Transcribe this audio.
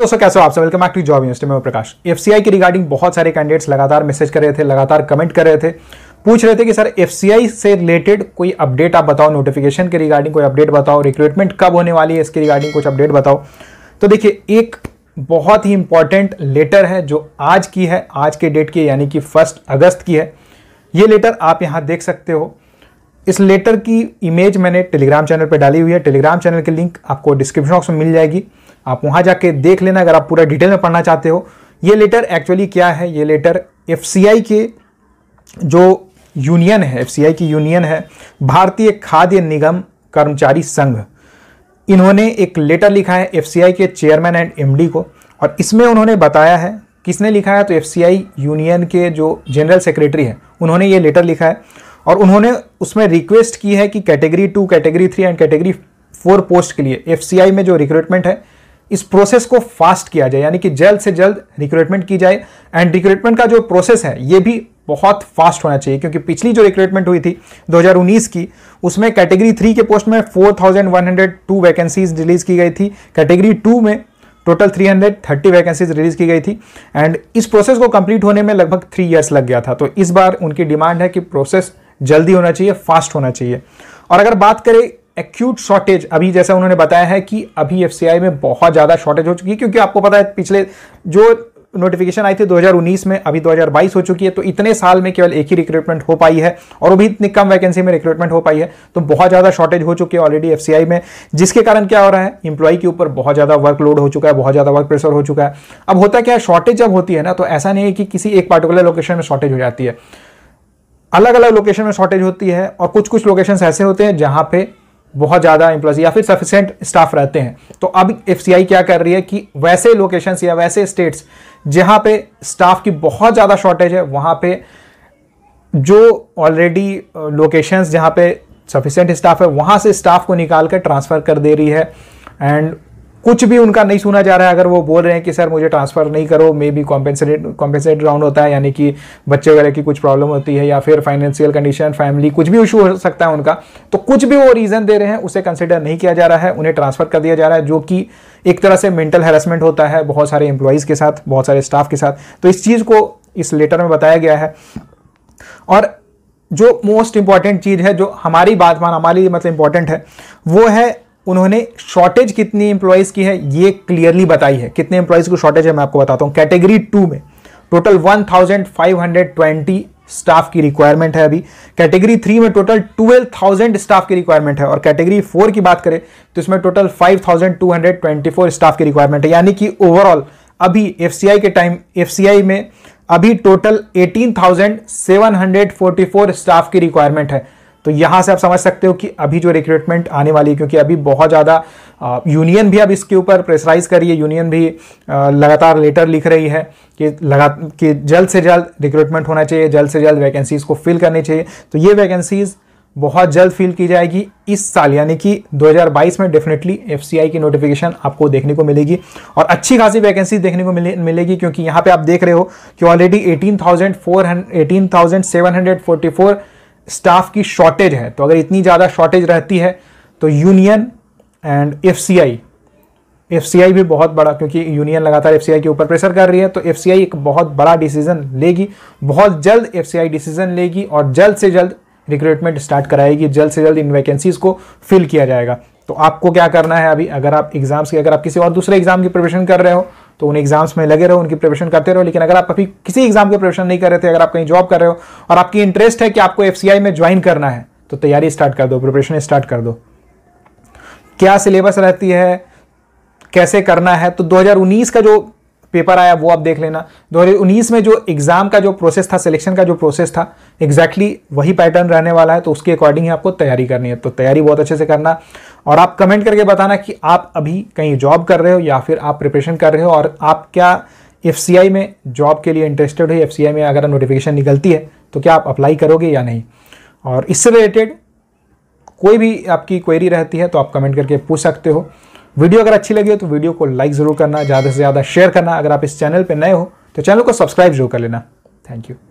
दोस्तों कैसे हो आप सब welcome back to job university में प्रकाश एफसीआई के रिगार्डिंग बहुत सारे कैंडिडेट्स लगातार मैसेज कर रहे थे लगातार कमेंट कर रहे थे पूछ रहे थे कि सर एफ से रिलेटेड कोई अपडेट आप बताओ नोटिफिकेशन के रिगार्डिंग कोई अपडेट बताओ रिक्रूटमेंट कब होने वाली है इसके रिगार्डिंग कुछ अपडेट बताओ तो देखिए एक बहुत ही इंपॉर्टेंट लेटर है जो आज की है आज के डेट की यानी कि फर्स्ट अगस्त की है ये लेटर आप यहाँ देख सकते हो इस लेटर की इमेज मैंने टेलीग्राम चैनल पर डाली हुई है टेलीग्राम चैनल की लिंक आपको डिस्क्रिप्शन बॉक्स में मिल जाएगी आप वहां जाके देख लेना अगर आप पूरा डिटेल में पढ़ना चाहते हो ये लेटर एक्चुअली क्या है ये लेटर एफ के जो यूनियन है एफ की यूनियन है भारतीय खाद्य निगम कर्मचारी संघ इन्होंने एक लेटर लिखा है एफ के चेयरमैन एंड एमडी को और इसमें उन्होंने बताया है किसने लिखा है तो एफ यूनियन के जो जनरल सेक्रेटरी है उन्होंने ये लेटर लिखा है और उन्होंने उसमें रिक्वेस्ट की है कि category two category three and category four post के लिए एफ में जो रिक्रूटमेंट है इस प्रोसेस को फास्ट किया जाए यानी कि जल्द से जल्द रिक्रूटमेंट की जाए एंड रिक्रूटमेंट का जो प्रोसेस है ये भी बहुत फास्ट होना चाहिए क्योंकि पिछली जो रिक्रूटमेंट हुई थी 2019 की उसमें कैटेगरी थ्री के पोस्ट में 4,102 वैकेंसीज रिलीज की गई थी कैटेगरी टू में टोटल 330 वैकेंसीज रिलीज की गई थी एंड इस प्रोसेस को कंप्लीट होने में लगभग थ्री ईयर्स लग गया था तो इस बार उनकी डिमांड है कि प्रोसेस जल्दी होना चाहिए फास्ट होना चाहिए और अगर बात करें एक्यूट शॉर्टेज अभी जैसा उन्होंने बताया है कि अभी एफ में बहुत ज़्यादा शॉर्टेज हो चुकी है क्योंकि आपको पता है पिछले जो नोटिफिकेशन आई थी 2019 में अभी 2022 हो चुकी है तो इतने साल में केवल एक ही रिक्रूटमेंट हो पाई है और भी इतनी कम वैकेंसी में रिक्रूटमेंट हो पाई है तो बहुत ज़्यादा शॉर्टेज हो चुकी है ऑलरेडी एफ में जिसके कारण क्या हो रहा है इंप्लॉय के ऊपर बहुत ज़्यादा वर्कलोड हो चुका है बहुत ज़्यादा वर्क प्रेशर हो चुका है अब होता क्या है शॉर्टेज जब होती है ना तो ऐसा नहीं है कि किसी एक पर्टिकुलर लोकेशन में शॉर्टेज हो जाती है अलग अलग लोकेशन में शॉर्टेज होती है और कुछ कुछ लोकेशन ऐसे होते हैं जहां पे बहुत ज़्यादा एम्प्लॉज या फिर सफिशेंट स्टाफ रहते हैं तो अब एफ क्या कर रही है कि वैसे लोकेशंस या वैसे स्टेट्स जहाँ पे स्टाफ की बहुत ज़्यादा शॉर्टेज है वहाँ पे जो ऑलरेडी लोकेशंस जहाँ पे सफिशेंट स्टाफ है वहाँ से स्टाफ को निकाल कर ट्रांसफ़र कर दे रही है एंड कुछ भी उनका नहीं सुना जा रहा है अगर वो बोल रहे हैं कि सर मुझे ट्रांसफ़र नहीं करो maybe compensated compensate round होता है यानी कि बच्चे वगैरह की कुछ प्रॉब्लम होती है या फिर फाइनेंशियल कंडीशन फैमिली कुछ भी इशू हो सकता है उनका तो कुछ भी वो रीज़न दे रहे हैं उसे कंसिडर नहीं किया जा रहा है उन्हें ट्रांसफ़र कर दिया जा रहा है जो कि एक तरह से मेंटल हेरासमेंट होता है बहुत सारे एम्प्लॉयज़ के साथ बहुत सारे स्टाफ के साथ तो इस चीज़ को इस लेटर में बताया गया है और जो मोस्ट इंपॉर्टेंट चीज़ है जो हमारी बात मान हमारे लिए मतलब इंपॉर्टेंट है वो है उन्होंने शॉर्टेज कितनी एम्प्लॉयज़ की है ये क्लियरली बताई है कितने एम्प्लॉयज़ की शॉर्टेज है मैं आपको बताता हूँ कैटेगरी टू में टोटल 1520 स्टाफ की रिक्वायरमेंट है अभी कैटेगरी थ्री में टोटल 12,000 स्टाफ की रिक्वायरमेंट है और कैटेगरी फोर की बात करें तो इसमें टोटल 5,224 स्टाफ की रिक्वायरमेंट है यानी कि ओवरऑल अभी एफ के टाइम एफ में अभी टोटल 18,744 स्टाफ की रिक्वायरमेंट है तो यहाँ से आप समझ सकते हो कि अभी जो रिक्रूटमेंट आने वाली है क्योंकि अभी बहुत ज़्यादा यूनियन भी अब इसके ऊपर प्रेशराइज करी है यूनियन भी लगातार लेटर लिख रही है कि लगा कि जल्द से जल्द रिक्रूटमेंट होना चाहिए जल्द से जल्द वैकेंसीज़ को फिल करनी चाहिए तो ये वैकेंसीज़ बहुत जल्द फिल की जाएगी इस साल यानी कि 2022 में डेफिनेटली एफ की नोटिफिकेशन आपको देखने को मिलेगी और अच्छी खासी वैकेंसी देखने को मिले, मिलेगी क्योंकि यहाँ पे आप देख रहे हो कि ऑलरेडी 18,400 18,744 स्टाफ की शॉर्टेज है तो अगर इतनी ज़्यादा शॉर्टेज रहती है तो यूनियन एंड एफ एफ भी बहुत बड़ा क्योंकि यूनियन लगातार एफ के ऊपर प्रेशर कर रही है तो एफ एक बहुत बड़ा डिसीजन लेगी बहुत जल्द एफ डिसीजन लेगी और जल्द से जल्द रिक्रूटमेंट स्टार्ट कराएगी जल्द से जल्द इन वैकेंसीज को फिल किया जाएगा तो आपको क्या करना है अभी अगर आप एग्ज़ाम्स की अगर आप किसी और दूसरे एग्ज़ाम की प्रिपरेशन कर रहे हो तो उन एग्जाम्स में लगे रहो उनकी प्रिपरेशन करते रहो लेकिन अगर आप अभी किसी एग्जाम की प्रिपरेशन नहीं कर रहे थे अगर आप कहीं जॉब कर रहे हो और आपकी इंटरेस्ट है कि आपको एफ में ज्वाइन करना है तो तैयारी स्टार्ट कर दो प्रिपरेशन स्टार्ट कर दो क्या सिलेबस रहती है कैसे करना है तो 2019 का जो पेपर आया वो आप देख लेना 2019 में जो एग्ज़ाम का जो प्रोसेस था सिलेक्शन का जो प्रोसेस था एग्जैक्टली exactly वही पैटर्न रहने वाला है तो उसके अकॉर्डिंग ही आपको तैयारी करनी है तो तैयारी बहुत अच्छे से करना और आप कमेंट करके बताना कि आप अभी कहीं जॉब कर रहे हो या फिर आप प्रिपरेशन कर रहे हो और आप क्या एफ में जॉब के लिए इंटरेस्टेड हो एफ में अगर नोटिफिकेशन निकलती है तो क्या आप अप्लाई करोगे या नहीं और इससे रिलेटेड कोई भी आपकी क्वेरी रहती है तो आप कमेंट करके पूछ सकते हो वीडियो अगर अच्छी लगी हो तो वीडियो को लाइक ज़रूर करना ज़्यादा से ज़्यादा शेयर करना अगर आप इस चैनल पर नए हो तो चैनल को सब्सक्राइब जरूर कर लेना थैंक यू